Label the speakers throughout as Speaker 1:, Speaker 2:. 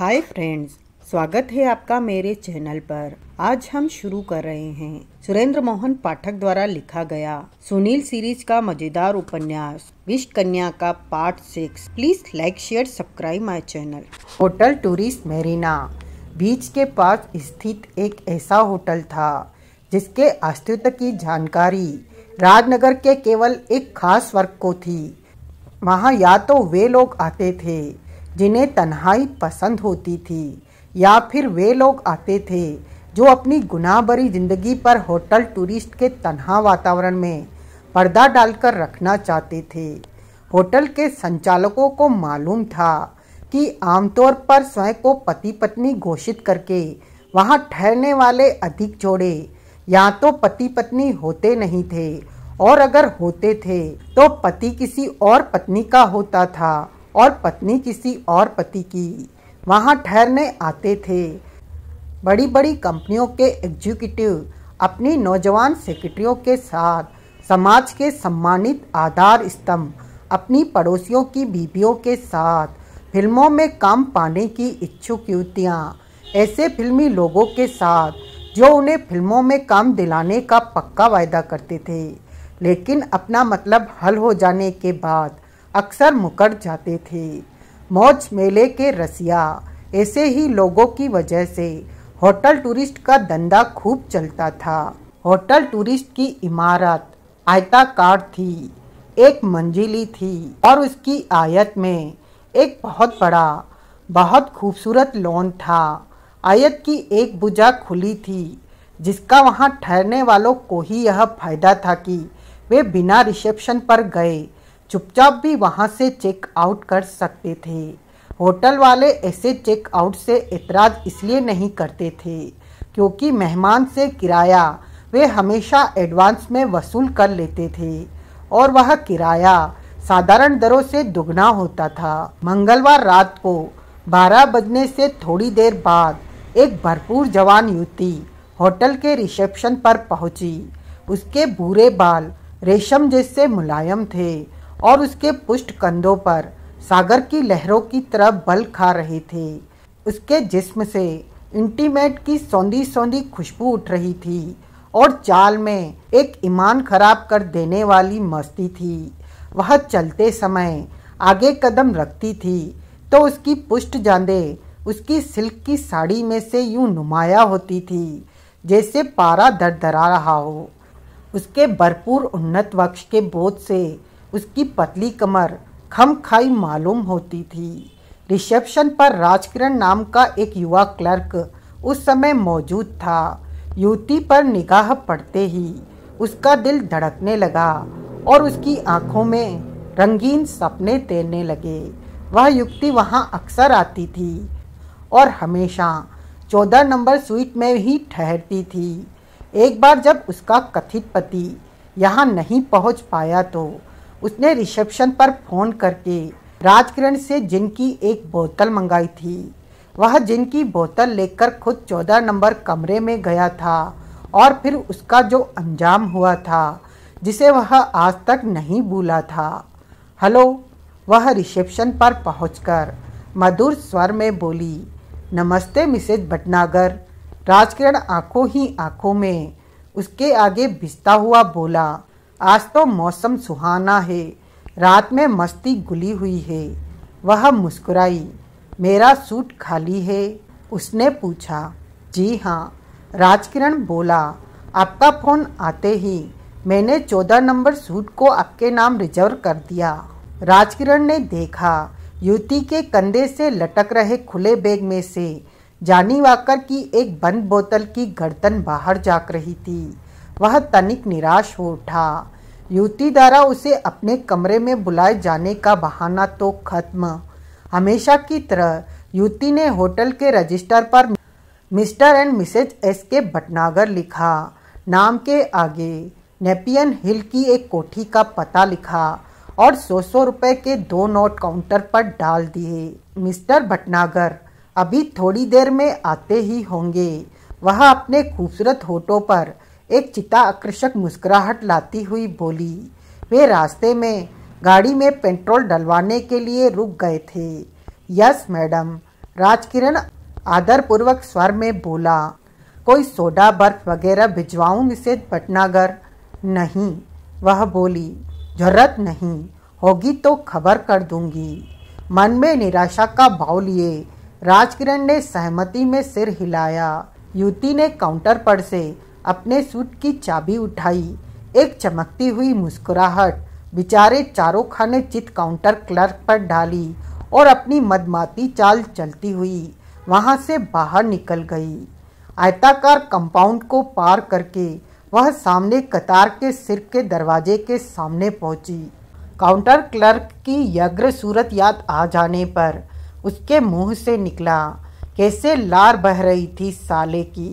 Speaker 1: Hi friends स्वागत है आपका मेरे चैनल पर आज हम शुरू कर रहे हैं सुरेंद्र मोहन पाठक द्वारा लिखा गया सुनील सीरीज का मजेदार उपन्यास विश कन्या का part six please like share subscribe my channel hotel tourist Marina beach के पास स्थित एक ऐसा होटल था जिसके अस्तित्व की जानकारी राजनगर के केवल एक खास वर्ग को थी वहाँ या तो वे लोग आते थे जिन्हें तन्हाई पसंद होती थी या फिर वे लोग आते थे जो अपनी गुनाह भरी जिंदगी पर होटल टूरिस्ट के तनहा वातावरण में पर्दा डालकर रखना चाहते थे होटल के संचालकों को मालूम था कि आमतौर पर स्वयं को पति पत्नी घोषित करके वहां ठहरने वाले अधिक जोड़े या तो पति पत्नी होते नहीं थे और अगर होते थे तो पति किसी और पत्नी का होता था और पत्नी किसी और पति की वहाँ ठहरने आते थे बड़ी बड़ी कंपनियों के एग्जीक्यूटिव अपनी नौजवान सेक्रेटरियों के साथ समाज के सम्मानित आधार स्तंभ अपनी पड़ोसियों की बीबियों के साथ फिल्मों में काम पाने की इच्छुक युवतियाँ ऐसे फिल्मी लोगों के साथ जो उन्हें फिल्मों में काम दिलाने का पक्का वायदा करते थे लेकिन अपना मतलब हल हो जाने के बाद अक्सर मुकर जाते थे मौज मेले के रसिया ऐसे ही लोगों की वजह से होटल टूरिस्ट का धंधा खूब चलता था होटल टूरिस्ट की इमारत आयताकार थी एक मंजिली थी और उसकी आयत में एक बहुत बड़ा बहुत खूबसूरत लॉन था आयत की एक भुजा खुली थी जिसका वहाँ ठहरने वालों को ही यह फायदा था कि वे बिना रिसेप्शन पर गए चुपचाप भी वहाँ से चेक आउट कर सकते थे होटल वाले ऐसे चेक आउट से एतराज़ इसलिए नहीं करते थे क्योंकि मेहमान से किराया वे हमेशा एडवांस में वसूल कर लेते थे और वह किराया साधारण दरों से दुगना होता था मंगलवार रात को 12 बजने से थोड़ी देर बाद एक भरपूर जवान युवती होटल के रिसेप्शन पर पहुंची उसके भूरे बाल रेशम जैसे मुलायम थे और उसके पुष्ट कंधों पर सागर की लहरों की तरह बल खा रहे थे उसके जिस्म से इंटीमेट की सौंधी सौंधी खुशबू उठ रही थी और चाल में एक ईमान खराब कर देने वाली मस्ती थी वह चलते समय आगे कदम रखती थी तो उसकी पुष्ट जांदे उसकी सिल्क की साड़ी में से यूं नुमाया होती थी जैसे पारा दर दरा रहा हो उसके भरपूर उन्नत वक्ष के बोध से उसकी पतली कमर खम खाई मालूम होती थी रिसेप्शन पर राजकिरण नाम का एक युवा क्लर्क उस समय मौजूद था युवती पर निगाह पड़ते ही उसका दिल धड़कने लगा और उसकी आंखों में रंगीन सपने तैरने लगे वह युक्ति वहां अक्सर आती थी और हमेशा चौदह नंबर स्वीट में ही ठहरती थी एक बार जब उसका कथित पति यहाँ नहीं पहुँच पाया तो उसने रिसेप्शन पर फोन करके राजकिरण से जिनकी एक बोतल मंगाई थी वह जिनकी बोतल लेकर खुद चौदह नंबर कमरे में गया था और फिर उसका जो अंजाम हुआ था जिसे वह आज तक नहीं भूला था हेलो वह रिसेप्शन पर पहुंचकर मधुर स्वर में बोली नमस्ते मिसेज भटनागर राजकिरण आंखों ही आंखों में उसके आगे भिजता हुआ बोला आज तो मौसम सुहाना है रात में मस्ती गुली हुई है वह मुस्कुराई मेरा सूट खाली है उसने पूछा जी हाँ राजकिरण बोला आपका फ़ोन आते ही मैंने चौदह नंबर सूट को आपके नाम रिजर्व कर दिया राजकिरण ने देखा युवती के कंधे से लटक रहे खुले बैग में से जानी वाकर की एक बंद बोतल की गर्दन बाहर जाग रही थी वह तनिक निराश हो उठा युवती द्वारा उसे अपने कमरे में बुलाए जाने का बहाना तो खत्म हमेशा की तरह युवती ने होटल के रजिस्टर पर मिस्टर एंड मिसेज एस के भटनागर लिखा नाम के आगे नेपियन हिल की एक कोठी का पता लिखा और सौ सौ रुपए के दो नोट काउंटर पर डाल दिए मिस्टर भटनागर अभी थोड़ी देर में आते ही होंगे वह अपने खूबसूरत होटो पर एक चिता आकर्षक मुस्कुराहट लाती हुई बोली वे रास्ते में गाड़ी में पेट्रोल डलवाने के लिए रुक गए थे यस मैडम राजकिरण आदरपूर्वक स्वर में बोला कोई सोडा बर्फ वगैरह भिजवाऊं मिसेज पटनागर नहीं वह बोली जरूरत नहीं होगी तो खबर कर दूंगी मन में निराशा का भाव लिए राजकिरण ने सहमति में सिर हिलाया युति ने काउंटर पर से अपने सूट की चाबी उठाई एक चमकती हुई मुस्कुराहट बेचारे चारों खाने चित काउंटर क्लर्क पर डाली और अपनी मदमाती चाल चलती हुई वहाँ से बाहर निकल गई आयताकार कंपाउंड को पार करके वह सामने कतार के सिर के दरवाजे के सामने पहुंची काउंटर क्लर्क की यग्र सूरत याद आ जाने पर उसके मुंह से निकला कैसे लार बह रही थी साले की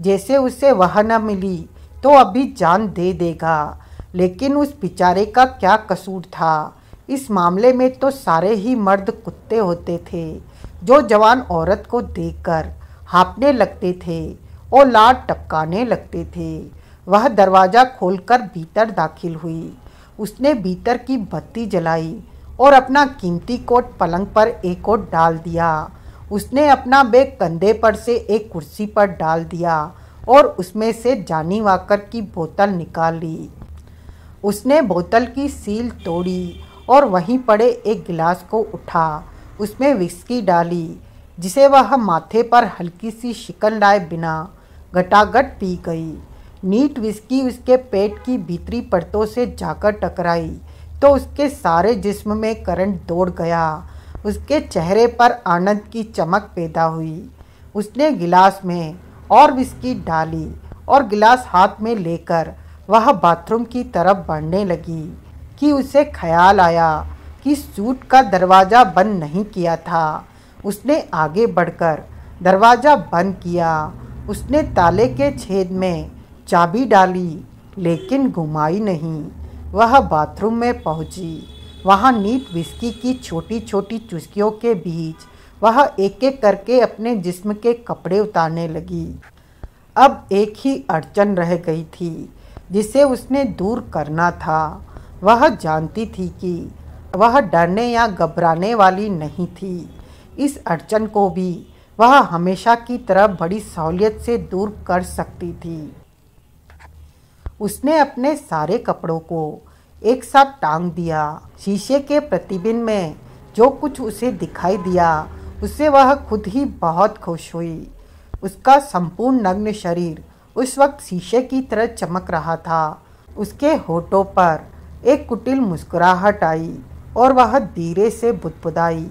Speaker 1: जैसे उसे वह न मिली तो अभी जान दे देगा लेकिन उस बेचारे का क्या कसूर था इस मामले में तो सारे ही मर्द कुत्ते होते थे जो जवान औरत को देखकर हाँपने लगते थे और लाड टपकाने लगते थे वह दरवाज़ा खोलकर भीतर दाखिल हुई उसने भीतर की बत्ती जलाई और अपना कीमती कोट पलंग पर एक कोट डाल दिया उसने अपना बैग कंधे पर से एक कुर्सी पर डाल दिया और उसमें से जानी वाकर की बोतल निकाल ली उसने बोतल की सील तोड़ी और वहीं पड़े एक गिलास को उठा उसमें विस्की डाली जिसे वह माथे पर हल्की सी शिकन लाए बिना घटाघट पी गई नीट विस्की उसके पेट की भीतरी परतों से जाकर टकराई तो उसके सारे जिस्म में करंट दौड़ गया उसके चेहरे पर आनंद की चमक पैदा हुई उसने गिलास में और विस्की डाली और गिलास हाथ में लेकर वह बाथरूम की तरफ बढ़ने लगी कि उसे ख्याल आया कि सूट का दरवाज़ा बंद नहीं किया था उसने आगे बढ़कर दरवाज़ा बंद किया उसने ताले के छेद में चाबी डाली लेकिन घुमाई नहीं वह बाथरूम में पहुंची वहाँ नीट विस्की की छोटी छोटी चुस्कियों के बीच वह एक एक करके अपने जिस्म के कपड़े उतारने लगी अब एक ही अड़चन रह गई थी जिसे उसने दूर करना था वह जानती थी कि वह डरने या घबराने वाली नहीं थी इस अड़चन को भी वह हमेशा की तरह बड़ी सहूलियत से दूर कर सकती थी उसने अपने सारे कपड़ों को एक साथ टांग दिया शीशे के प्रतिबिंब में जो कुछ उसे दिखाई दिया उससे वह खुद ही बहुत खुश हुई उसका संपूर्ण नग्न शरीर उस वक्त शीशे की तरह चमक रहा था उसके होठों पर एक कुटिल मुस्कुराहट आई और वह धीरे से बुदबुदाई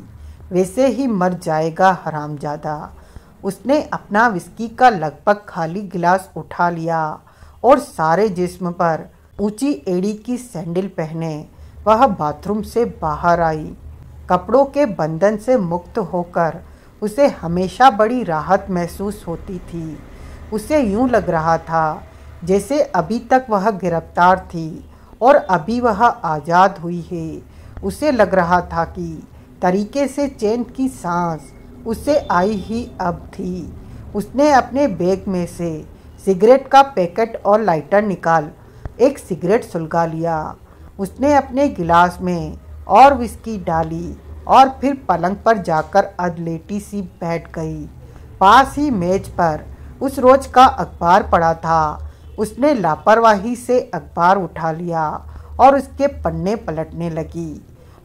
Speaker 1: वैसे ही मर जाएगा हरामजादा उसने अपना विस्की का लगभग खाली गिलास उठा लिया और सारे जिस्म पर ऊंची एड़ी की सैंडल पहने वह बाथरूम से बाहर आई कपड़ों के बंधन से मुक्त होकर उसे हमेशा बड़ी राहत महसूस होती थी उसे यूं लग रहा था जैसे अभी तक वह गिरफ्तार थी और अभी वह आज़ाद हुई है उसे लग रहा था कि तरीके से चैन की सांस उसे आई ही अब थी उसने अपने बैग में से सिगरेट का पैकेट और लाइटर निकाल एक सिगरेट सुलगा लिया उसने अपने गिलास में और विस्की डाली और फिर पलंग पर जाकर अदलेटी सी बैठ गई पास ही मेज पर उस रोज का अखबार पड़ा था उसने लापरवाही से अखबार उठा लिया और उसके पन्ने पलटने लगी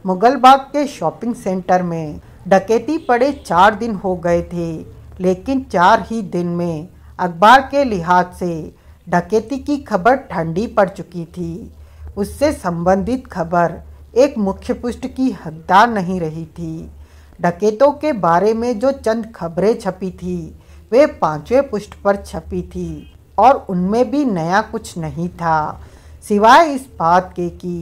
Speaker 1: मुगल बाग के शॉपिंग सेंटर में डकैती पड़े चार दिन हो गए थे लेकिन चार ही दिन में अखबार के लिहाज से डकैती की खबर ठंडी पड़ चुकी थी उससे संबंधित खबर एक मुख्य पृष्ठ की हकदार नहीं रही थी डकैतों के बारे में जो चंद खबरें छपी थी वे पांचवें पृष्ठ पर छपी थी और उनमें भी नया कुछ नहीं था सिवाय इस बात के कि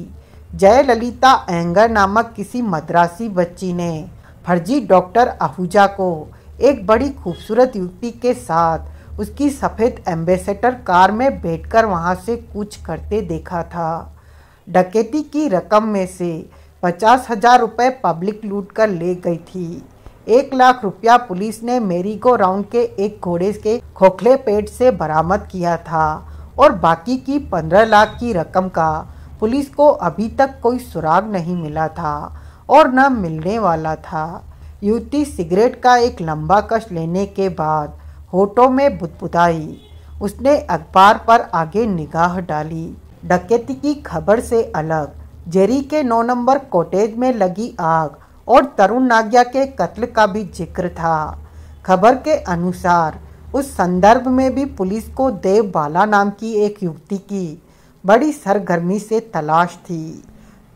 Speaker 1: जयललिता एंगर नामक किसी मद्रासी बच्ची ने फर्जी डॉक्टर आहूजा को एक बड़ी खूबसूरत युवती के साथ उसकी सफ़ेद एम्बेसडर कार में बैठकर वहाँ से कूच करते देखा था डकैती की रकम में से पचास हजार रुपये पब्लिक लूट कर ले गई थी एक लाख रुपया पुलिस ने मेरी को राउंड के एक घोड़े के खोखले पेट से बरामद किया था और बाकी की पंद्रह लाख की रकम का पुलिस को अभी तक कोई सुराग नहीं मिला था और न मिलने वाला था युवती सिगरेट का एक लंबा कश लेने के बाद होठों में बुदबुदाई उसने अखबार पर आगे निगाह डाली डकैती की खबर से अलग जेरी के नौ नंबर कॉटेज में लगी आग और तरुण नागिया के कत्ल का भी जिक्र था खबर के अनुसार उस संदर्भ में भी पुलिस को देव बाला नाम की एक युवती की बड़ी सरगर्मी से तलाश थी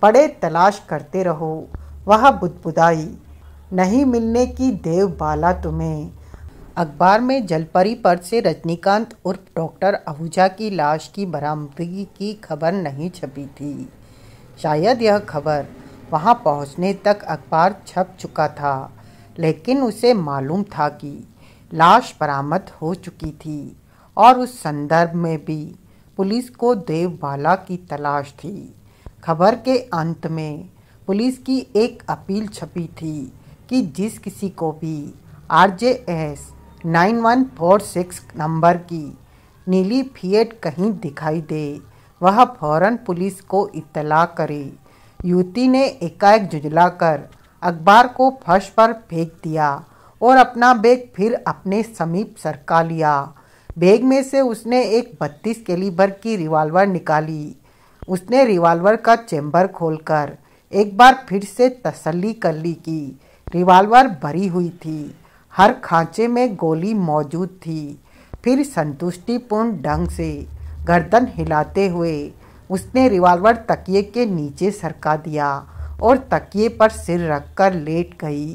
Speaker 1: पड़े तलाश करते रहो वह बुदबुदाई नहीं मिलने की देव बाला तुम्हें अखबार में जलपरी पर से रजनीकांत उर्फ डॉक्टर आहूजा की लाश की बरामदगी की खबर नहीं छपी थी शायद यह खबर वहां पहुंचने तक अखबार छप चुका था लेकिन उसे मालूम था कि लाश बरामद हो चुकी थी और उस संदर्भ में भी पुलिस को देवबाला की तलाश थी खबर के अंत में पुलिस की एक अपील छपी थी कि जिस किसी को भी आर जे एस 9146 नंबर की नीली फीएट कहीं दिखाई दे वह फौरन पुलिस को इतला करे युवती ने एकाएक कर अखबार को फर्श पर फेंक दिया और अपना बैग फिर अपने समीप सरका लिया बैग में से उसने एक बत्तीस कैलिबर की रिवॉल्वर निकाली उसने रिवॉल्वर का चैम्बर खोलकर एक बार फिर से तसल्ली कर ली कि रिवॉल्वर भरी हुई थी हर खांचे में गोली मौजूद थी फिर संतुष्टिपूर्ण ढंग से गर्दन हिलाते हुए उसने रिवॉल्वर तकिए के नीचे सरका दिया और तकिए पर सिर रखकर लेट गई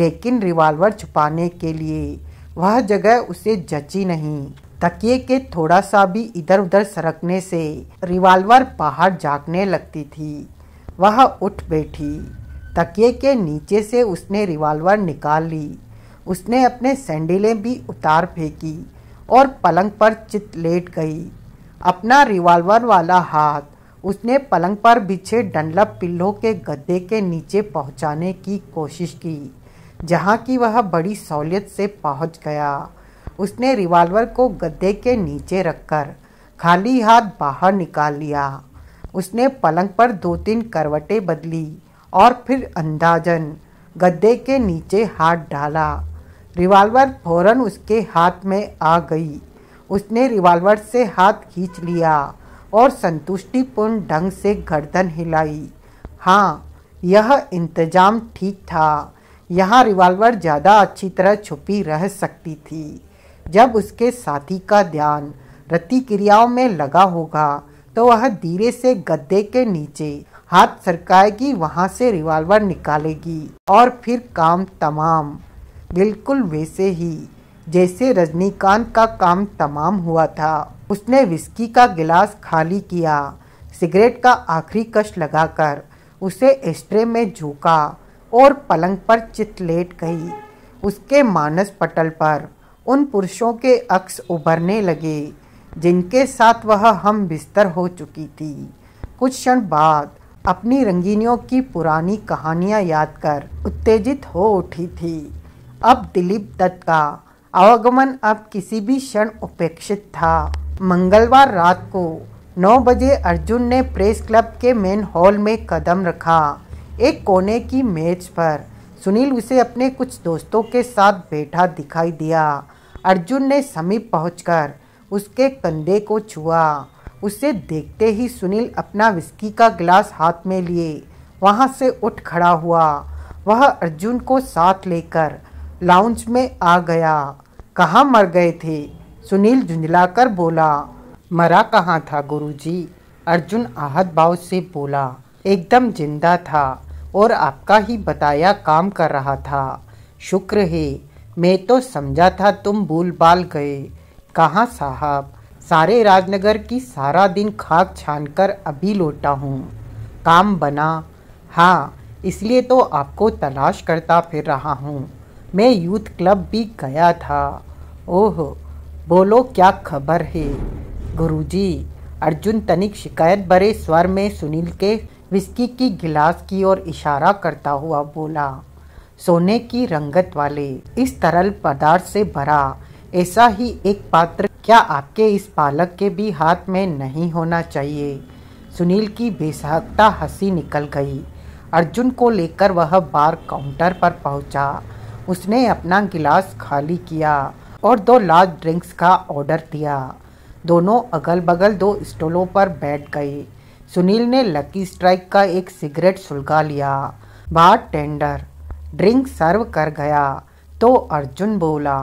Speaker 1: लेकिन रिवॉल्वर छुपाने के लिए वह जगह उसे जची नहीं तकिए के थोड़ा सा भी इधर उधर सरकने से रिवॉल्वर बाहर जागने लगती थी वह उठ बैठी तकिए के नीचे से उसने रिवॉल्वर निकाल ली उसने अपने सैंडलें भी उतार फेंकी और पलंग पर चित लेट गई अपना रिवॉल्वर वाला हाथ उसने पलंग पर बिछे डनलप पिल्लों के गद्दे के नीचे पहुंचाने की कोशिश की जहां की वह बड़ी सहूलियत से पहुंच गया उसने रिवॉल्वर को गद्दे के नीचे रखकर खाली हाथ बाहर निकाल लिया उसने पलंग पर दो तीन करवटें बदली और फिर अंदाजन गद्दे के नीचे हाथ डाला रिवाल्वर फौरन उसके हाथ में आ गई उसने रिवाल्वर से हाथ खींच लिया और संतुष्टिपूर्ण ढंग से गर्दन हिलाई हाँ यह इंतजाम ठीक था यहाँ रिवाल्वर ज़्यादा अच्छी तरह छुपी रह सकती थी जब उसके साथी का ध्यान प्रतिक्रियाओं में लगा होगा तो वह धीरे से गद्दे के नीचे हाथ सरकाएगी वहाँ से रिवाल्वर निकालेगी और फिर काम तमाम बिल्कुल वैसे ही जैसे रजनीकांत का काम तमाम हुआ था उसने विस्की का गिलास खाली किया सिगरेट का आखिरी कश लगाकर उसे एस्ट्रे में झोंका और पलंग पर चित लेट गई उसके मानस पटल पर उन पुरुषों के अक्स उभरने लगे जिनके साथ वह हम बिस्तर हो चुकी थी कुछ क्षण बाद अपनी रंगीनियों की पुरानी कहानियां याद कर उत्तेजित हो उठी थी अब दिलीप दत्त का आवागमन अब किसी भी क्षण उपेक्षित था मंगलवार रात को 9 बजे अर्जुन ने प्रेस क्लब के मेन हॉल में कदम रखा एक कोने की मेज पर सुनील उसे अपने कुछ दोस्तों के साथ बैठा दिखाई दिया अर्जुन ने समीप पहुंचकर उसके कंधे को छुआ उसे देखते ही सुनील अपना विस्की का गिलास हाथ में लिए वहां से उठ खड़ा हुआ वह अर्जुन को साथ लेकर लाउंज में आ गया कहाँ मर गए थे सुनील झुंझलाकर बोला मरा कहाँ था गुरुजी अर्जुन आहत भाव से बोला एकदम जिंदा था और आपका ही बताया काम कर रहा था शुक्र है मैं तो समझा था तुम भूल बाल गए कहाँ साहब सारे राजनगर की सारा दिन खाक छान कर अभी लौटा हूँ काम बना हाँ इसलिए तो आपको तलाश करता फिर रहा हूँ मैं यूथ क्लब भी गया था ओह बोलो क्या खबर है गुरुजी अर्जुन तनिक शिकायत भरे स्वर में सुनील के विस्की की गिलास की ओर इशारा करता हुआ बोला सोने की रंगत वाले इस तरल पदार्थ से भरा ऐसा ही एक पात्र क्या आपके इस पालक के भी हाथ में नहीं होना चाहिए सुनील की बेसहता हंसी निकल गई अर्जुन को लेकर वह बार काउंटर पर पहुंचा। उसने अपना गिलास खाली किया और दो लार्ज ड्रिंक्स का ऑर्डर दिया दोनों अगल बगल दो स्टोलों पर बैठ गए सुनील ने लकी स्ट्राइक का एक सिगरेट सुलगा लिया बार टेंडर ड्रिंक सर्व कर गया तो अर्जुन बोला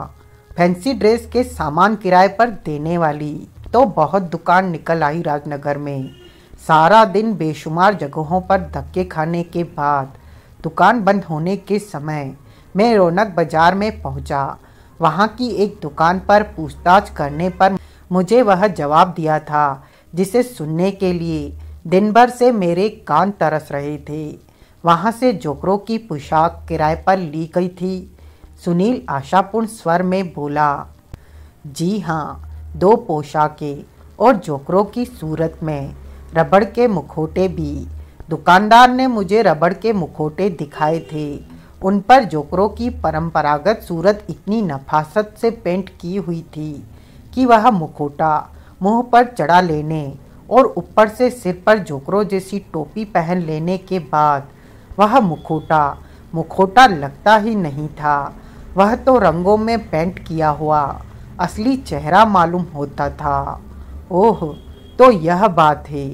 Speaker 1: फैंसी ड्रेस के सामान किराए पर देने वाली तो बहुत दुकान निकल आई राजनगर में सारा दिन बेशुमार जगहों पर धक्के खाने के बाद दुकान बंद होने के समय मैं रौनक बाजार में पहुंचा। वहां की एक दुकान पर पूछताछ करने पर मुझे वह जवाब दिया था जिसे सुनने के लिए दिन भर से मेरे कान तरस रहे थे वहां से जोकरों की पोशाक किराए पर ली गई थी सुनील आशापूर्ण स्वर में बोला जी हाँ दो पोशाकें और जोकरों की सूरत में रबड़ के मुखोटे भी दुकानदार ने मुझे रबड़ के मुखोटे दिखाए थे उन पर जोकरों की परंपरागत सूरत इतनी नफासत से पेंट की हुई थी कि वह मुखोटा मुंह पर चढ़ा लेने और ऊपर से सिर पर जोकरों जैसी टोपी पहन लेने के बाद वह मुखोटा मुखोटा लगता ही नहीं था वह तो रंगों में पेंट किया हुआ असली चेहरा मालूम होता था ओह तो यह बात है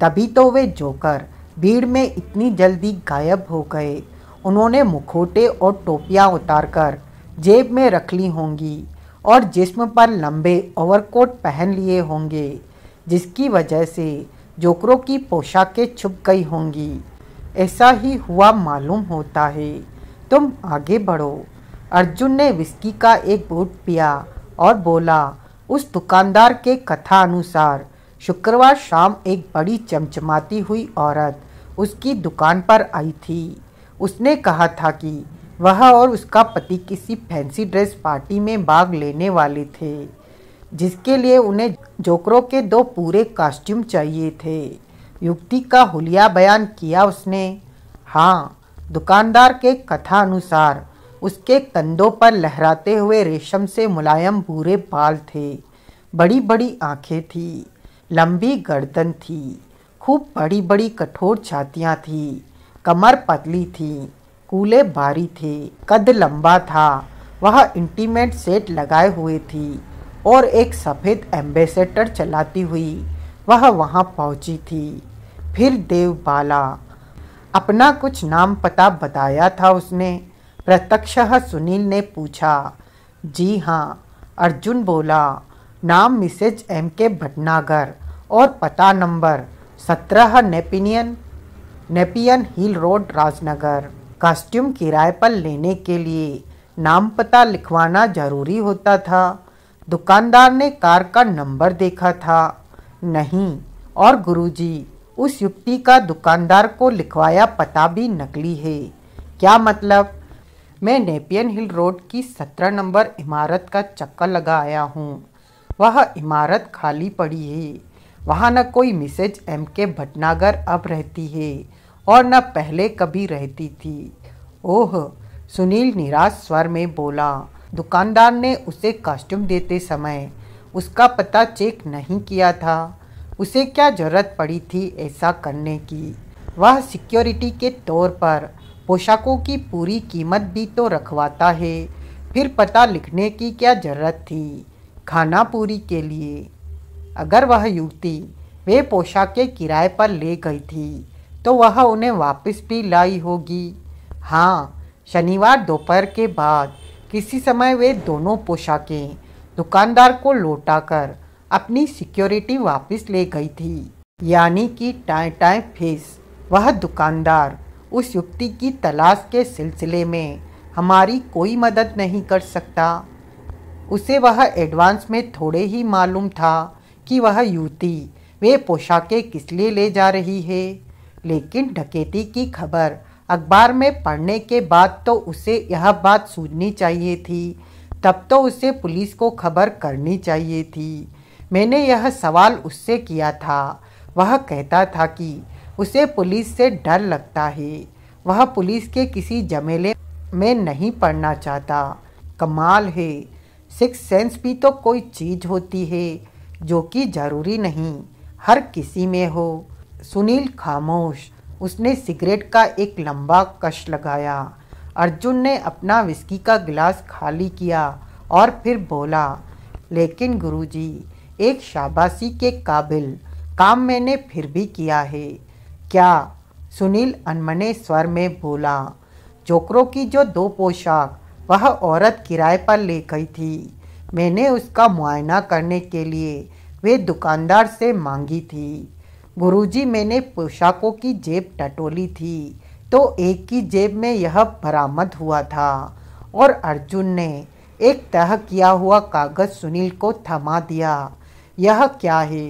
Speaker 1: तभी तो वे जोकर भीड़ में इतनी जल्दी गायब हो गए उन्होंने मुखोटे और टोपियाँ उतारकर जेब में रख ली होंगी और जिस्म पर लंबे ओवरकोट पहन लिए होंगे जिसकी वजह से जोकरों की पोशाकें छुप गई होंगी ऐसा ही हुआ मालूम होता है तुम आगे बढ़ो अर्जुन ने विस्की का एक बूट पिया और बोला उस दुकानदार के कथा अनुसार शुक्रवार शाम एक बड़ी चमचमाती हुई औरत उसकी दुकान पर आई थी उसने कहा था कि वह और उसका पति किसी फैंसी ड्रेस पार्टी में भाग लेने वाले थे जिसके लिए उन्हें जोकरों के दो पूरे कॉस्ट्यूम चाहिए थे युक्ति का हुलिया बयान किया उसने हाँ दुकानदार के कथा अनुसार उसके कंधों पर लहराते हुए रेशम से मुलायम भूरे बाल थे बड़ी बड़ी आंखें थी लंबी गर्दन थी खूब बड़ी बड़ी कठोर छातियाँ थीं कमर पतली थी कूले भारी थे कद लंबा था वह इंटीमेट सेट लगाए हुए थी और एक सफ़ेद एम्बेसडर चलाती हुई वह वहाँ पहुँची थी फिर देवबाला अपना कुछ नाम पता बताया था उसने प्रत्यक्ष सुनील ने पूछा जी हाँ अर्जुन बोला नाम मिसेज एम के भटनागर और पता नंबर सत्रह नेपिनियन Nepean hill road Rajnagar costume किराए पर लेने के लिए नाम पता लिखवाना जरूरी होता था दुकानदार ने कार का नंबर देखा था नहीं और गुरुजी उस युक्ति का दुकानदार को लिखवाया पता भी नकली है क्या मतलब मैं नेपियन हिल रोड की सत्रह नंबर इमारत का चक्कर लगा आया हूँ वह इमारत खाली पड़ी है वहाँ न कोई मिसेज एम के भटनागर अब रहती है और न पहले कभी रहती थी ओह सुनील निराश स्वर में बोला दुकानदार ने उसे कॉस्ट्यूम देते समय उसका पता चेक नहीं किया था उसे क्या जरूरत पड़ी थी ऐसा करने की वह सिक्योरिटी के तौर पर पोशाकों की पूरी कीमत भी तो रखवाता है फिर पता लिखने की क्या जरूरत थी खाना पूरी के लिए अगर वह युवती वे पोशाकें किराए पर ले गई थी तो वह उन्हें वापस भी लाई होगी हाँ शनिवार दोपहर के बाद किसी समय वे दोनों पोशाकें दुकानदार को लौटाकर अपनी सिक्योरिटी वापस ले गई थी यानी कि टाइम टाइम फेस वह दुकानदार उस युक्ति की तलाश के सिलसिले में हमारी कोई मदद नहीं कर सकता उसे वह एडवांस में थोड़े ही मालूम था कि वह युवती वे पोशाकें किस लिए ले जा रही है लेकिन डकैती की खबर अखबार में पढ़ने के बाद तो उसे यह बात सूझनी चाहिए थी तब तो उसे पुलिस को खबर करनी चाहिए थी मैंने यह सवाल उससे किया था वह कहता था कि उसे पुलिस से डर लगता है वह पुलिस के किसी जमेले में नहीं पढ़ना चाहता कमाल है सिक्स सेंस भी तो कोई चीज़ होती है जो कि ज़रूरी नहीं हर किसी में हो सुनील खामोश उसने सिगरेट का एक लंबा कश लगाया अर्जुन ने अपना विस्की का गिलास खाली किया और फिर बोला लेकिन गुरुजी एक शाबाशी के काबिल काम मैंने फिर भी किया है क्या सुनील अनमने स्वर में बोला चोकरों की जो दो पोशाक वह औरत किराए पर ले गई थी मैंने उसका मुआयना करने के लिए वे दुकानदार से मांगी थी गुरुजी मैंने पोशाकों की जेब टटोली थी तो एक की जेब में यह बरामद हुआ था और अर्जुन ने एक तह किया हुआ कागज़ सुनील को थमा दिया यह क्या है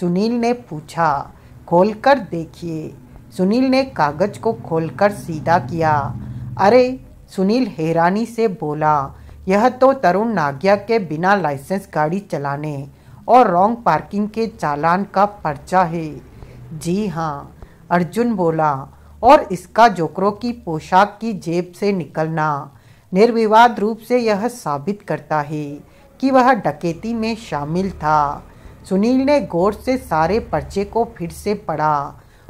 Speaker 1: सुनील ने पूछा खोल कर देखिए सुनील ने कागज को खोलकर सीधा किया अरे सुनील हैरानी से बोला यह तो तरुण नागिया के बिना लाइसेंस गाड़ी चलाने और रॉन्ग पार्किंग के चालान का पर्चा है जी हाँ अर्जुन बोला और इसका जोकरों की पोशाक की जेब से निकलना निर्विवाद रूप से यह साबित करता है कि वह डकैती में शामिल था सुनील ने गौर से सारे पर्चे को फिर से पढ़ा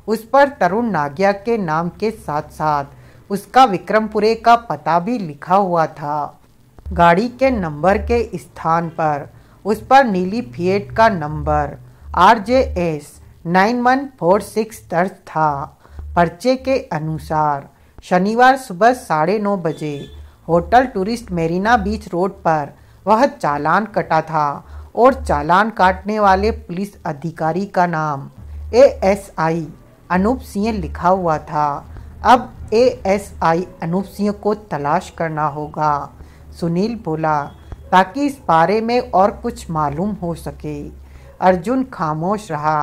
Speaker 1: उस पर तरुण नागिया के नाम के साथ साथ उसका विक्रमपुरे का पता भी लिखा हुआ था गाड़ी के नंबर के स्थान पर उस पर नीली फिएट का नंबर आर जे एस 9146 दर्ज था पर्चे के अनुसार शनिवार सुबह साढ़े नौ बजे hotel tourist Marina beach road पर वह चालान कटा था और चालान काटने वाले पुलिस अधिकारी का नाम एएसआई अनूप सिंह लिखा हुआ था अब एएसआई अनूप सिंह को तलाश करना होगा सुनील बोला ताकि इस बारे में और कुछ मालूम हो सके अर्जुन खामोश रहा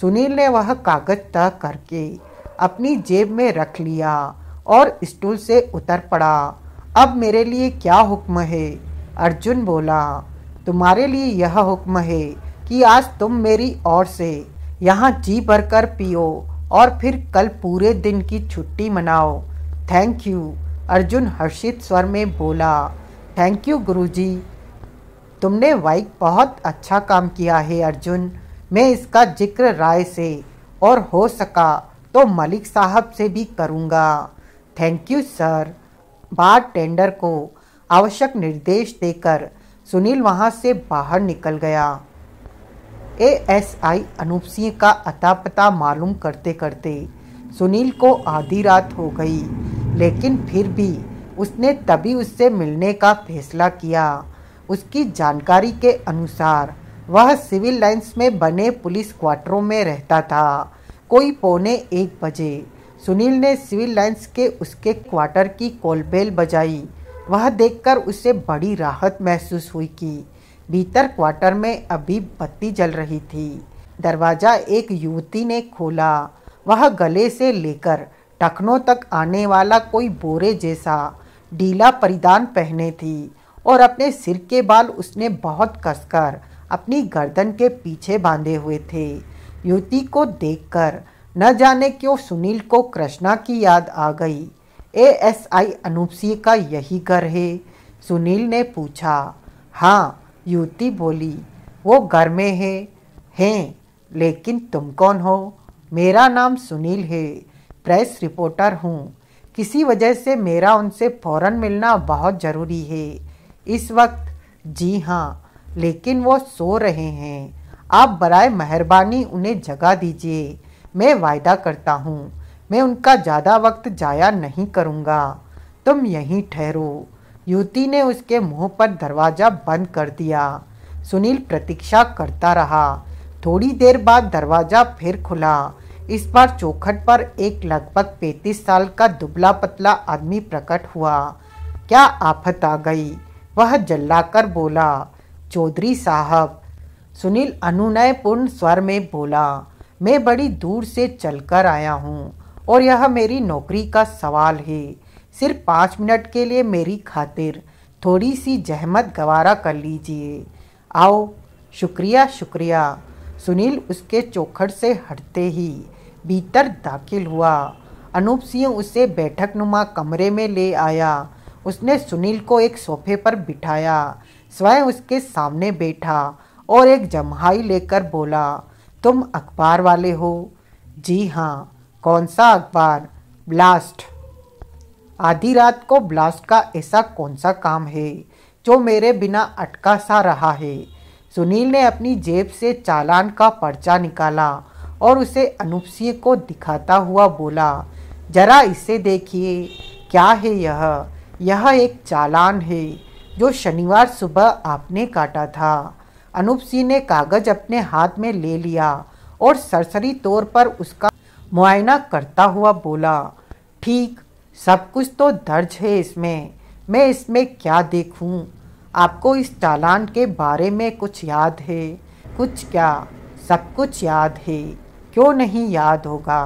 Speaker 1: सुनील ने वह कागज तय करके अपनी जेब में रख लिया और स्टूल से उतर पड़ा अब मेरे लिए क्या हुक्म है अर्जुन बोला तुम्हारे लिए यह हुक्म है कि आज तुम मेरी ओर से यहाँ जी भरकर पियो और फिर कल पूरे दिन की छुट्टी मनाओ थैंक यू अर्जुन हर्षित स्वर में बोला थैंक यू गुरुजी तुमने वाइक बहुत अच्छा काम किया है अर्जुन मैं इसका जिक्र राय से और हो सका तो मलिक साहब से भी करूँगा thank you sir bartender को आवश्यक निर्देश देकर सुनील वहाँ से बाहर निकल गया ए आई अनूप सिंह का अता पता मालूम करते करते सुनील को आधी रात हो गई लेकिन फिर भी उसने तभी उससे मिलने का फैसला किया उसकी जानकारी के अनुसार वह सिविल लाइंस में बने पुलिस क्वार्टरों में रहता था कोई पौने एक बजे सुनील ने सिविल लाइंस के उसके क्वार्टर की कॉलबेल बजाई वह देखकर उसे बड़ी राहत महसूस हुई कि भीतर क्वार्टर में अभी बत्ती जल रही थी दरवाज़ा एक युवती ने खोला वह गले से लेकर टखनों तक आने वाला कोई बोरे जैसा ढीला परिधान पहने थी और अपने सिर के बाल उसने बहुत कसकर अपनी गर्दन के पीछे बांधे हुए थे युवती को देखकर न जाने क्यों सुनील को कृष्णा की याद आ गई ए आई अनूप सिंह का यही घर है सुनील ने पूछा हाँ युवती बोली वो घर में है हैं लेकिन तुम कौन हो मेरा नाम सुनील है प्रेस रिपोर्टर हूँ किसी वजह से मेरा उनसे फ़ौरन मिलना बहुत ज़रूरी है इस वक्त जी हाँ लेकिन वो सो रहे हैं आप बरए मेहरबानी उन्हें जगा दीजिए मैं वायदा करता हूँ मैं उनका ज़्यादा वक्त जाया नहीं करूँगा तुम यहीं ठहरो युवती ने उसके मुंह पर दरवाज़ा बंद कर दिया सुनील प्रतीक्षा करता रहा थोड़ी देर बाद दरवाज़ा फिर खुला इस बार चौखट पर एक लगभग पैंतीस साल का दुबला पतला आदमी प्रकट हुआ क्या आफत आ गई वह जल्लाकर बोला चौधरी साहब सुनील अनुनयपूर्ण स्वर में बोला मैं बड़ी दूर से चलकर आया हूँ और यह मेरी नौकरी का सवाल है सिर्फ पाँच मिनट के लिए मेरी खातिर थोड़ी सी जहमत गवारा कर लीजिए आओ शुक्रिया शुक्रिया सुनील उसके चौखट से हटते ही भीतर दाखिल हुआ अनूप सिंह उसे बैठक नुमा कमरे में ले आया उसने सुनील को एक सोफे पर बिठाया स्वयं उसके सामने बैठा और एक जम्हाई लेकर बोला तुम अखबार वाले हो जी हाँ कौन सा अखबार ब्लास्ट आधी रात को ब्लास्ट का ऐसा कौन सा काम है जो मेरे बिना अटका सा रहा है सुनील ने अपनी जेब से चालान का पर्चा निकाला और उसे अनूप सिंह को दिखाता हुआ बोला जरा इसे देखिए क्या है यह यह एक चालान है जो शनिवार सुबह आपने काटा था अनूप सिंह ने कागज अपने हाथ में ले लिया और सरसरी तौर पर उसका मुआयना करता हुआ बोला ठीक सब कुछ तो दर्ज है इसमें मैं इसमें क्या देखूं? आपको इस चालान के बारे में कुछ याद है कुछ क्या सब कुछ याद है क्यों नहीं याद होगा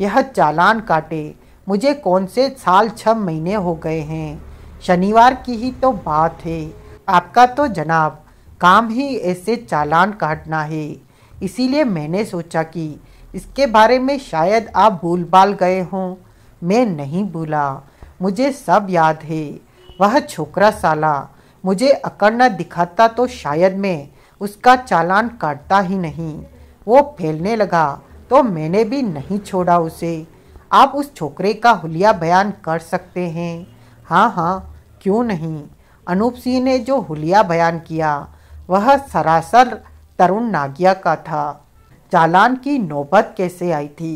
Speaker 1: यह चालान काटे मुझे कौन से साल छः महीने हो गए हैं शनिवार की ही तो बात है आपका तो जनाब काम ही ऐसे चालान काटना है इसीलिए मैंने सोचा कि इसके बारे में शायद आप भूल भाल गए हों मैं नहीं भूला मुझे सब याद है वह छोकरा साला मुझे अकड़ना दिखाता तो शायद मैं उसका चालान काटता ही नहीं वो फैलने लगा तो मैंने भी नहीं छोड़ा उसे आप उस छोकरे का हुलिया बयान कर सकते हैं हाँ हाँ क्यों नहीं अनूप सिंह ने जो हुलिया बयान किया वह सरासर तरुण नागिया का था चालान की नौबत कैसे आई थी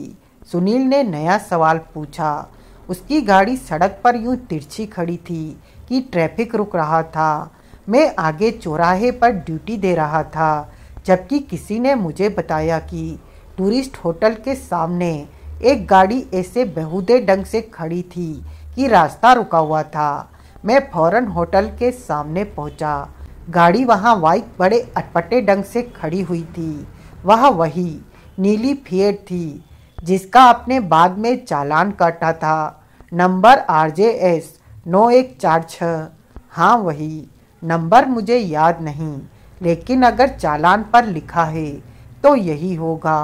Speaker 1: सुनील ने नया सवाल पूछा उसकी गाड़ी सड़क पर यूं तिरछी खड़ी थी कि ट्रैफिक रुक रहा था मैं आगे चौराहे पर ड्यूटी दे रहा था जबकि किसी ने मुझे बताया कि टूरिस्ट होटल के सामने एक गाड़ी ऐसे बेहुदे ढंग से खड़ी थी कि रास्ता रुका हुआ था मैं फौरन होटल के सामने पहुंचा। गाड़ी वहां वाइक बड़े अटपटे ढंग से खड़ी हुई थी वह वही नीली फियर थी जिसका अपने बाद में चालान काटा था नंबर आर जे एस नौ एक चार छः हाँ वही नंबर मुझे याद नहीं लेकिन अगर चालान पर लिखा है तो यही होगा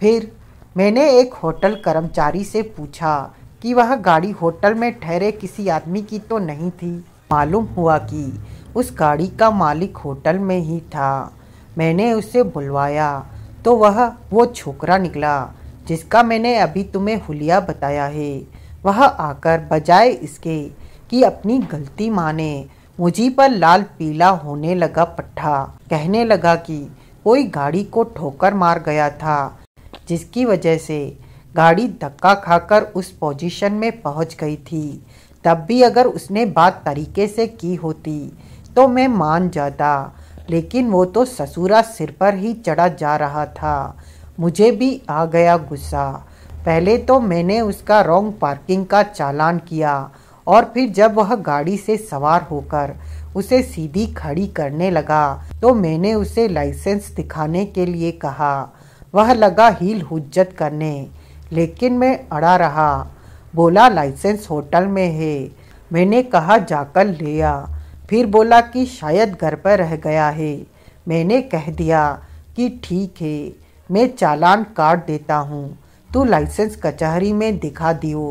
Speaker 1: फिर मैंने एक होटल कर्मचारी से पूछा कि वह गाड़ी होटल में ठहरे किसी आदमी की तो नहीं थी मालूम हुआ कि उस गाड़ी का मालिक होटल में ही था मैंने उसे बुलवाया तो वह वो छोकरा निकला जिसका मैंने अभी तुम्हें हुलिया बताया है वह आकर बजाय इसके कि अपनी गलती माने मुझी पर लाल पीला होने लगा पट्टा कहने लगा कि कोई गाड़ी को ठोकर मार गया था जिसकी वजह से गाड़ी धक्का खाकर उस पोजीशन में पहुंच गई थी तब भी अगर उसने बात तरीके से की होती तो मैं मान जाता लेकिन वो तो ससुरा सिर पर ही चढ़ा जा रहा था मुझे भी आ गया गुस्सा पहले तो मैंने उसका रॉन्ग पार्किंग का चालान किया और फिर जब वह गाड़ी से सवार होकर उसे सीधी खड़ी करने लगा तो मैंने उसे लाइसेंस दिखाने के लिए कहा वह लगा हील हुज्जत करने लेकिन मैं अड़ा रहा बोला लाइसेंस होटल में है मैंने कहा जाकर लिया फिर बोला कि शायद घर पर रह गया है मैंने कह दिया कि ठीक है मैं चालान काट देता हूँ तू लाइसेंस कचहरी में दिखा दियो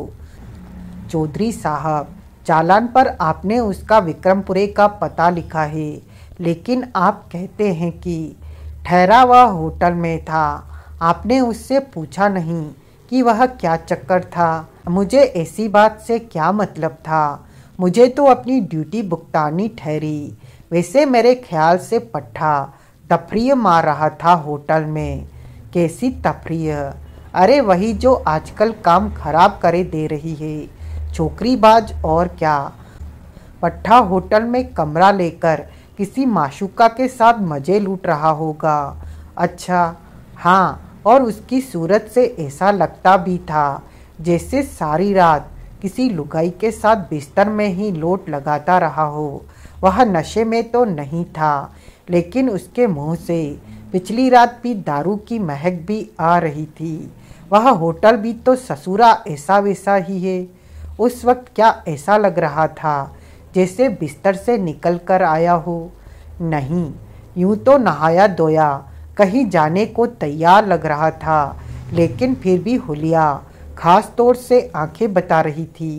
Speaker 1: चौधरी साहब चालान पर आपने उसका विक्रमपुरे का पता लिखा है लेकिन आप कहते हैं कि ठहरा हुआ होटल में था आपने उससे पूछा नहीं कि वह क्या चक्कर था मुझे ऐसी बात से क्या मतलब था मुझे तो अपनी ड्यूटी भुगतानी ठहरी वैसे मेरे ख्याल से पट्ठा तफरी मार रहा था होटल में कैसी तफरी अरे वही जो आजकल काम खराब करे दे रही है छोकरीबाज और क्या पट्ठा होटल में कमरा लेकर किसी माशुका के साथ मज़े लूट रहा होगा अच्छा हाँ और उसकी सूरत से ऐसा लगता भी था जैसे सारी रात किसी लुगाई के साथ बिस्तर में ही लोट लगाता रहा हो वह नशे में तो नहीं था लेकिन उसके मुंह से पिछली रात भी दारू की महक भी आ रही थी वह होटल भी तो ससुरा ऐसा वैसा ही है उस वक्त क्या ऐसा लग रहा था जैसे बिस्तर से निकल कर आया हो नहीं यूँ तो नहाया धोया कहीं जाने को तैयार लग रहा था लेकिन फिर भी हुलिया खास तौर से आंखें बता रही थी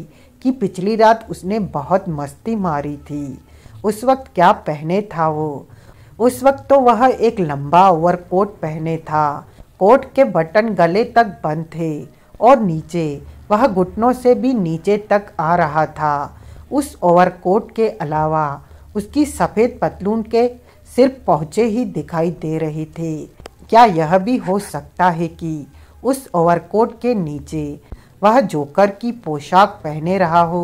Speaker 1: कि पिछली रात उसने बहुत मस्ती मारी थी उस वक्त क्या पहने था वो उस वक्त तो वह एक लंबा कोट पहने था कोट के बटन गले तक बंद थे और नीचे वह घुटनों से भी नीचे तक आ रहा था उस ओवर कोट के अलावा उसकी सफ़ेद पतलून के सिर्फ पहुँचे ही दिखाई दे रहे थे क्या यह भी हो सकता है कि उस ओवरकोट के नीचे वह जोकर की पोशाक पहने रहा हो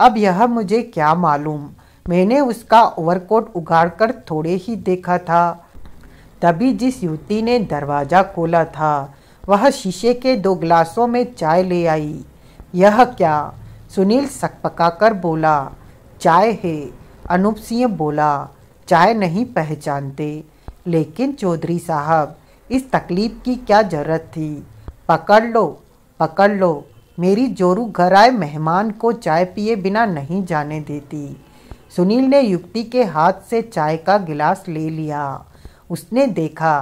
Speaker 1: अब यह मुझे क्या मालूम मैंने उसका ओवरकोट उगाड़कर थोड़े ही देखा था तभी जिस युवती ने दरवाज़ा खोला था वह शीशे के दो गिलासों में चाय ले आई यह क्या सुनील सकपकाकर बोला चाय है अनूप सिंह बोला चाय नहीं पहचानते लेकिन चौधरी साहब इस तकलीफ़ की क्या ज़रूरत थी पकड़ लो पकड़ लो मेरी जोरू घर आए मेहमान को चाय पिए बिना नहीं जाने देती सुनील ने युवती के हाथ से चाय का गिलास ले लिया उसने देखा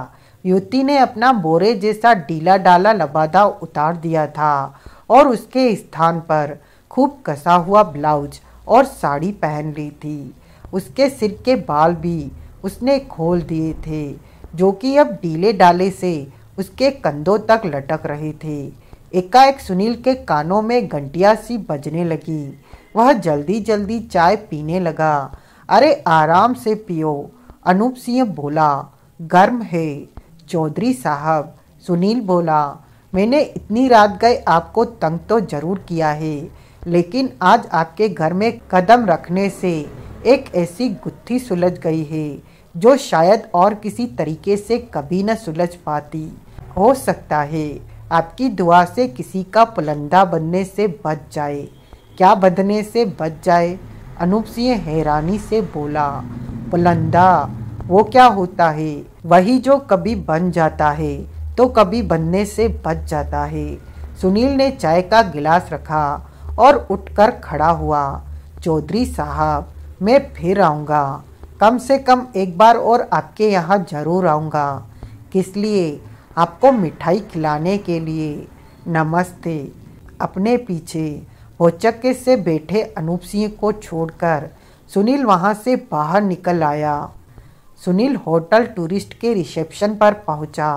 Speaker 1: युवती ने अपना बोरे जैसा डीला डाला लबादा उतार दिया था और उसके स्थान पर खूब कसा हुआ ब्लाउज और साड़ी पहन ली थी उसके सिर के बाल भी उसने खोल दिए थे जो कि अब डीले डाले से उसके कंधों तक लटक रहे थे एकाएक सुनील के कानों में घंटिया सी बजने लगी वह जल्दी जल्दी चाय पीने लगा अरे आराम से पियो अनूप सिंह बोला गर्म है चौधरी साहब सुनील बोला मैंने इतनी रात गए आपको तंग तो जरूर किया है लेकिन आज आपके घर में कदम रखने से एक ऐसी गुत्थी सुलझ गई है जो शायद और किसी तरीके से कभी न सुलझ पाती हो सकता है आपकी दुआ से किसी का पुलंदा बनने से बच जाए क्या बदने से बच जाए अनूप सिंह हैरानी से बोला पुलंदा वो क्या होता है वही जो कभी बन जाता है तो कभी बनने से बच जाता है सुनील ने चाय का गिलास रखा और उठकर खड़ा हुआ चौधरी साहब मैं फिर आऊँगा कम से कम एक बार और आपके यहाँ ज़रूर आऊँगा किस लिए आपको मिठाई खिलाने के लिए नमस्ते अपने पीछे होचक्के से बैठे अनूप सिंह को छोड़कर सुनील वहाँ से बाहर निकल आया सुनील होटल टूरिस्ट के रिसेप्शन पर पहुँचा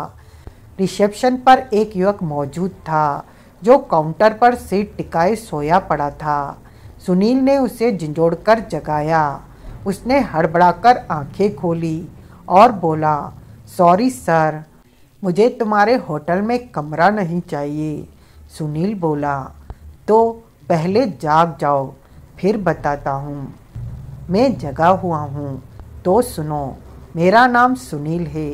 Speaker 1: रिसेप्शन पर एक युवक मौजूद था जो काउंटर पर सीट टिकाए सोया पड़ा था सुनील ने उसे झिझोड़कर जगाया उसने हड़बड़ाकर आंखें खोली और बोला सॉरी सर मुझे तुम्हारे होटल में कमरा नहीं चाहिए सुनील बोला तो पहले जाग जाओ फिर बताता हूँ मैं जगा हुआ हूँ तो सुनो मेरा नाम सुनील है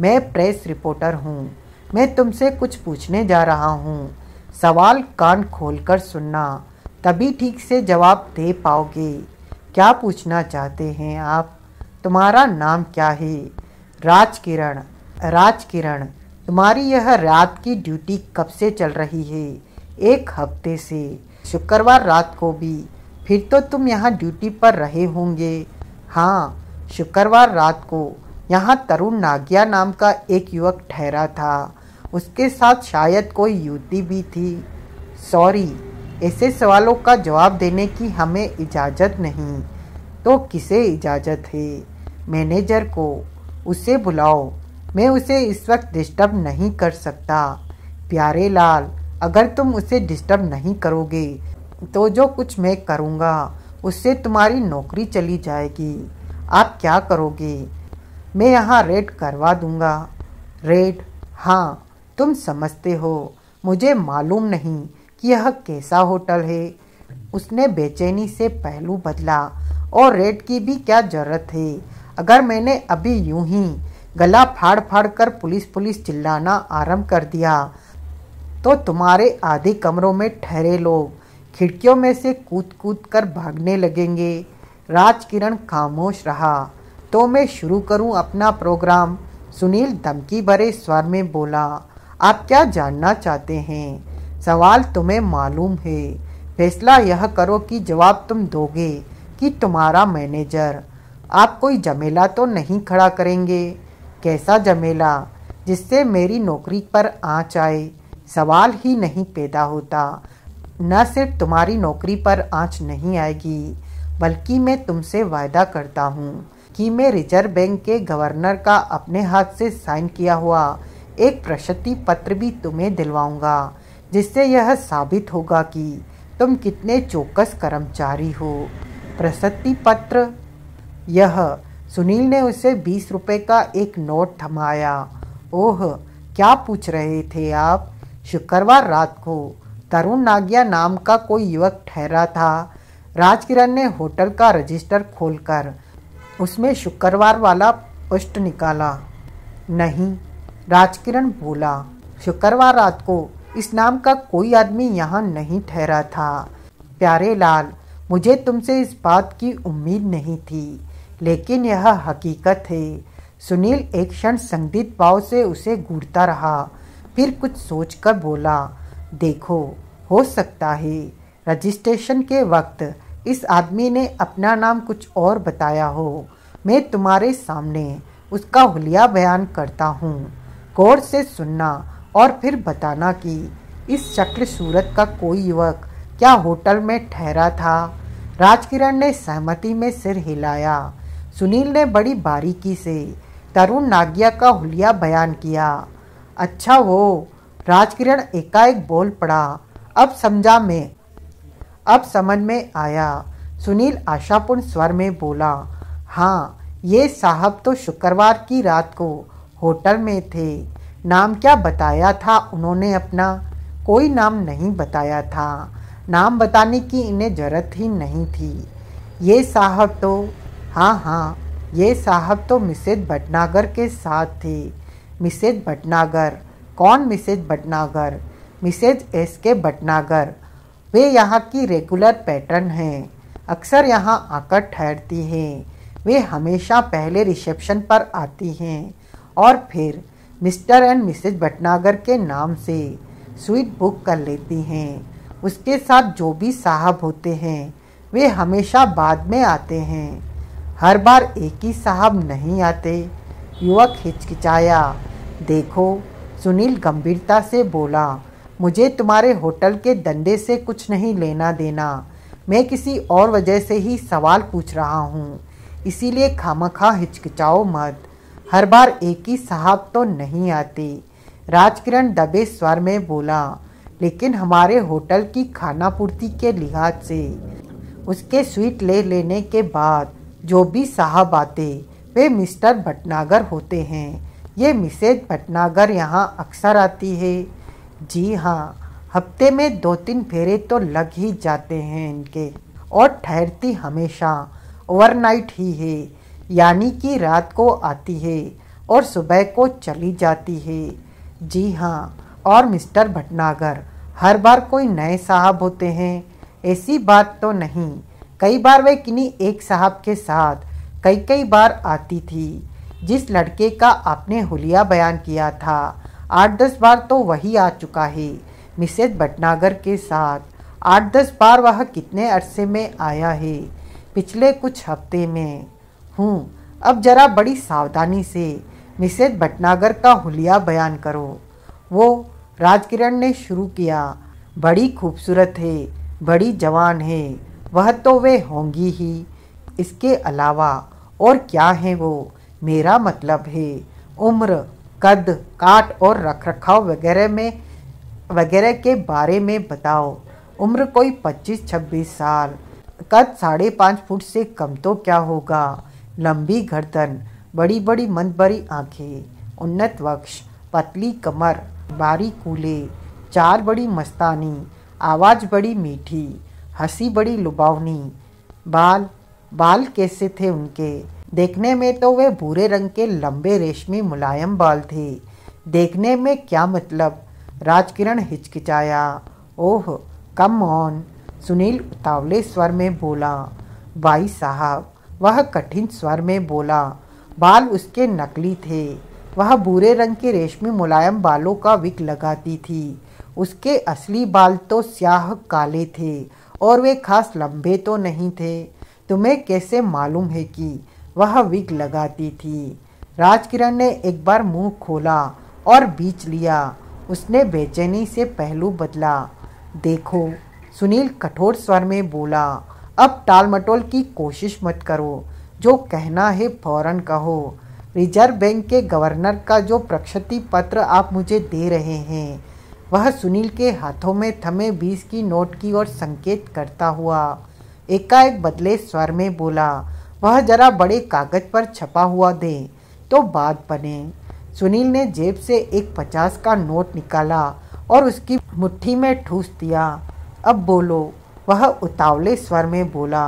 Speaker 1: मैं प्रेस रिपोर्टर हूँ मैं तुमसे कुछ पूछने जा रहा हूँ सवाल कान खोलकर सुनना तभी ठीक से जवाब दे पाओगे क्या पूछना चाहते हैं आप तुम्हारा नाम क्या है राज किरण राज किरण तुम्हारी यह रात की ड्यूटी कब से चल रही है एक हफ्ते से शुक्रवार रात को भी फिर तो तुम यहाँ ड्यूटी पर रहे होंगे हाँ शुक्रवार रात को यहाँ तरुण नागिया नाम का एक युवक ठहरा था उसके साथ शायद कोई युवती भी थी सॉरी ऐसे सवालों का जवाब देने की हमें इजाज़त नहीं तो किसे इजाज़त है मैनेजर को उसे बुलाओ मैं उसे इस वक्त डिस्टर्ब नहीं कर सकता प्यारे लाल अगर तुम उसे डिस्टर्ब नहीं करोगे तो जो कुछ मैं करूँगा उससे तुम्हारी नौकरी चली जाएगी आप क्या करोगे मैं यहाँ रेड करवा दूँगा रेड हाँ तुम समझते हो मुझे मालूम नहीं यह कैसा होटल है उसने बेचैनी से पहलू बदला और रेड की भी क्या जरूरत है अगर मैंने अभी यूं ही गला फाड़ फाड़ कर पुलिस पुलिस चिल्लाना आरंभ कर दिया तो तुम्हारे आधे कमरों में ठहरे लोग खिड़कियों में से कूद कूद कर भागने लगेंगे राजकिरण खामोश रहा तो मैं शुरू करूं अपना प्रोग्राम सुनील धमकी भरे स्वर में बोला आप क्या जानना चाहते हैं सवाल तुम्हें मालूम है फैसला यह करो कि जवाब तुम दोगे कि तुम्हारा मैनेजर आप कोई जमेला तो नहीं खड़ा करेंगे कैसा जमेला जिससे मेरी नौकरी पर आँच आए सवाल ही नहीं पैदा होता न सिर्फ तुम्हारी नौकरी पर आँच नहीं आएगी बल्कि मैं तुमसे वायदा करता हूँ कि मैं रिजर्व बैंक के गवर्नर का अपने हाथ से साइन किया हुआ एक प्रशस्ति पत्र भी तुम्हें दिलवाऊंगा जिससे यह साबित होगा कि तुम कितने चौकस कर्मचारी हो प्रसति पत्र यह सुनील ने उसे बीस रुपए का एक नोट थमाया ओह क्या पूछ रहे थे आप शुक्रवार रात को तरुण नागिया नाम का कोई युवक ठहरा था राजकिरण ने होटल का रजिस्टर खोलकर उसमें शुक्रवार वाला पुष्ट निकाला नहीं राजकिरण बोला शुक्रवार रात को इस नाम का कोई आदमी यहाँ नहीं ठहरा था प्यारे लाल मुझे तुमसे इस बात की उम्मीद नहीं थी लेकिन यह हकीकत है सुनील एक क्षण संदिग्ध भाव से उसे घूरता रहा फिर कुछ सोचकर बोला देखो हो सकता है रजिस्ट्रेशन के वक्त इस आदमी ने अपना नाम कुछ और बताया हो मैं तुम्हारे सामने उसका हुलिया बयान करता हूँ गौर से सुनना और फिर बताना कि इस चक्र सूरत का कोई युवक क्या होटल में ठहरा था राजकिरण ने सहमति में सिर हिलाया सुनील ने बड़ी बारीकी से तरुण नागिया का हुलिया बयान किया अच्छा वो राजकिरण एकाएक बोल पड़ा अब समझा में अब समझ में आया सुनील आशापूर्ण स्वर में बोला हाँ ये साहब तो शुक्रवार की रात को होटल में थे नाम क्या बताया था उन्होंने अपना कोई नाम नहीं बताया था नाम बताने की इन्हें जरूरत ही नहीं थी ये साहब तो हाँ हाँ ये साहब तो मिसेज भटनागर के साथ थे मिसेज भटनागर कौन मिसेज भटनागर मिसेज एस के भटनागर वे यहाँ की रेगुलर पैटर्न हैं अक्सर यहाँ आकर ठहरती हैं वे हमेशा पहले रिसेप्शन पर आती हैं और फिर मिस्टर एंड मिसेज भटनागर के नाम से स्वीट बुक कर लेती हैं उसके साथ जो भी साहब होते हैं वे हमेशा बाद में आते हैं हर बार एक ही साहब नहीं आते युवक हिचकिचाया देखो सुनील गंभीरता से बोला मुझे तुम्हारे होटल के धंधे से कुछ नहीं लेना देना मैं किसी और वजह से ही सवाल पूछ रहा हूँ इसीलिए खामखा हिचकिचाओ मत हर बार एक ही साहब तो नहीं आते राजकिरण दबे स्वर में बोला लेकिन हमारे होटल की खाना पूर्ति के लिहाज से उसके स्वीट ले लेने के बाद जो भी साहब आते वे मिस्टर भटनागर होते हैं ये मिसेज भटनागर यहाँ अक्सर आती है जी हाँ हफ्ते में दो तीन फेरे तो लग ही जाते हैं इनके और ठहरती हमेशा ओवरनाइट ही है यानी कि रात को आती है और सुबह को चली जाती है जी हाँ और मिस्टर भटनागर हर बार कोई नए साहब होते हैं ऐसी बात तो नहीं कई बार वह किन्हीं एक साहब के साथ कई कई बार आती थी जिस लड़के का आपने हुलिया बयान किया था आठ दस बार तो वही आ चुका है मिसेज भटनागर के साथ आठ दस बार वह कितने अरसे में आया है पिछले कुछ हफ्ते में हूँ अब जरा बड़ी सावधानी से मिसेज भटनागर का हुलिया बयान करो वो राजकिरण ने शुरू किया बड़ी खूबसूरत है बड़ी जवान है वह तो वे होंगी ही इसके अलावा और क्या है वो मेरा मतलब है उम्र कद काट और रख रखाव वगैरह में वगैरह के बारे में बताओ उम्र कोई पच्चीस छब्बीस साल कद साढ़े पाँच फुट से कम तो क्या होगा लंबी गर्दन बड़ी बड़ी मन भरी आँखें उन्नत वक्ष पतली कमर बारी कूले चार बड़ी मस्तानी आवाज़ बड़ी मीठी हंसी बड़ी लुभावनी बाल बाल कैसे थे उनके देखने में तो वे भूरे रंग के लंबे रेशमी मुलायम बाल थे देखने में क्या मतलब राजकिरण हिचकिचाया ओह कम ऑन सुनील उतावले स्वर में बोला भाई साहब वह कठिन स्वर में बोला बाल उसके नकली थे वह भूरे रंग के रेशमी मुलायम बालों का विक लगाती थी उसके असली बाल तो स्याह काले थे और वे खास लंबे तो नहीं थे तुम्हें कैसे मालूम है कि वह विक लगाती थी राजकिरण ने एक बार मुंह खोला और बीच लिया उसने बेचैनी से पहलू बदला देखो सुनील कठोर स्वर में बोला अब टाल मटोल की कोशिश मत करो जो कहना है फौरन कहो रिजर्व बैंक के गवर्नर का जो प्रक्षति पत्र आप मुझे दे रहे हैं वह सुनील के हाथों में थमे बीस की नोट की ओर संकेत करता हुआ एकाएक बदले स्वर में बोला वह जरा बड़े कागज पर छपा हुआ दे तो बात बने सुनील ने जेब से एक पचास का नोट निकाला और उसकी मुट्ठी में ठूस दिया अब बोलो वह उतावले स्वर में बोला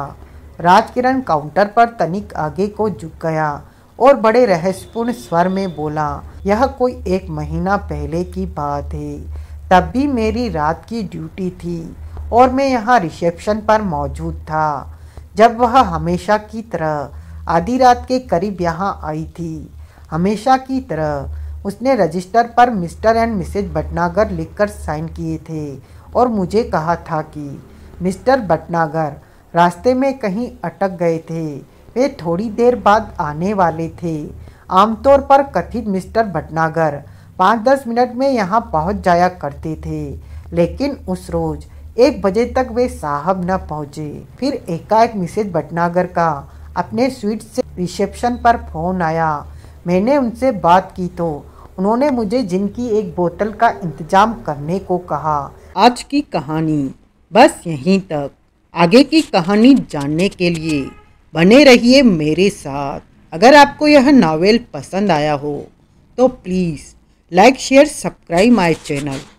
Speaker 1: राजकिरण काउंटर पर तनिक आगे को झुक गया और बड़े रहस्यपूर्ण स्वर में बोला यह कोई एक महीना पहले की बात है तब भी मेरी रात की ड्यूटी थी और मैं यहाँ रिसेप्शन पर मौजूद था जब वह हमेशा की तरह आधी रात के करीब यहाँ आई थी हमेशा की तरह उसने रजिस्टर पर मिस्टर एंड मिसेज भटनागर लिखकर साइन किए थे और मुझे कहा था कि मिस्टर भटनागर रास्ते में कहीं अटक गए थे वे थोड़ी देर बाद आने वाले थे आमतौर पर कथित मिस्टर भटनागर पाँच दस मिनट में यहाँ पहुँच जाया करते थे लेकिन उस रोज़ एक बजे तक वे साहब न पहुँचे फिर एकाएक मिसेज भटनागर का अपने स्वीट से रिसेप्शन पर फ़ोन आया मैंने उनसे बात की तो उन्होंने मुझे जिनकी एक बोतल का इंतजाम करने को कहा आज की कहानी बस यहीं तक आगे की कहानी जानने के लिए बने रहिए मेरे साथ अगर आपको यह नावेल पसंद आया हो तो please like share subscribe my channel